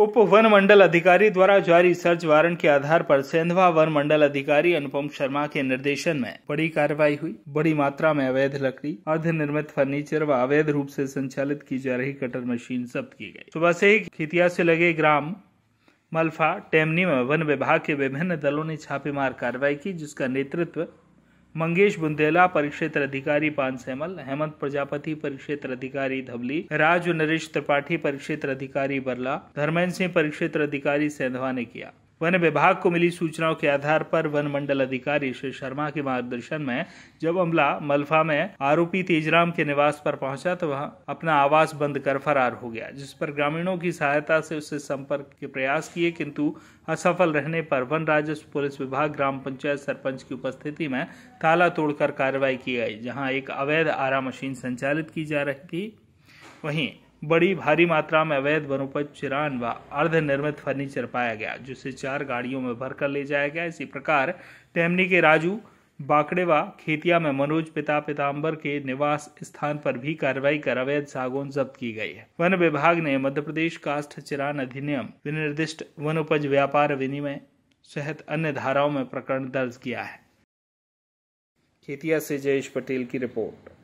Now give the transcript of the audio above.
उप वन मंडल अधिकारी द्वारा जारी सर्च वारंट के आधार पर सेंधवा वन मंडल अधिकारी अनुपम शर्मा के निर्देशन में बड़ी कार्रवाई हुई बड़ी मात्रा में अवैध लकड़ी अर्ध निर्मित फर्नीचर व अवैध रूप से संचालित की जा रही कटर मशीन जब्त की गई सुबह से ही खेतिया से लगे ग्राम मल्फा टेमनी में वन विभाग के विभिन्न दलों ने छापेमार कार्रवाई की जिसका नेतृत्व मंगेश बुंदेला परिक्षेत्र अधिकारी पान सैमल हेमंत प्रजापति परिक्षेत्र अधिकारी धबली राज नरेश त्रिपाठी परिक्षेत्र अधिकारी बरला धर्मेंद्र सिंह परिक्षेत्र अधिकारी सेंधवा ने किया वन विभाग को मिली सूचनाओं के आधार पर वन मंडल अधिकारी श्री शर्मा के मार्गदर्शन में जब अमला मलफा में आरोपी तेजराम के निवास पर पहुंचा तो वह अपना आवास बंद कर फरार हो गया जिस पर ग्रामीणों की सहायता से उससे संपर्क के प्रयास किए किंतु असफल रहने पर वन राजस्व पुलिस विभाग ग्राम पंचायत सरपंच की उपस्थिति में ताला तोड़कर कार्रवाई की गई जहाँ एक अवैध आरा मशीन संचालित की जा रही थी वहीं बड़ी भारी मात्रा में अवैध वनोपज चिरान व अर्ध निर्मित फर्नीचर पाया गया जिसे चार गाड़ियों में भरकर ले जाया गया इसी प्रकार टेमनी के राजू व खेतिया में मनोज पिता पिताम्बर के निवास स्थान पर भी कार्रवाई कर अवैध सागौन जब्त की गई है वन विभाग ने मध्य प्रदेश काष्ठ चिरान अधिनियम विनिर्दिष्ट वनोपज व्यापार विनिमय सहित अन्य धाराओं में प्रकरण दर्ज किया है खेतिया से जयेश पटेल की रिपोर्ट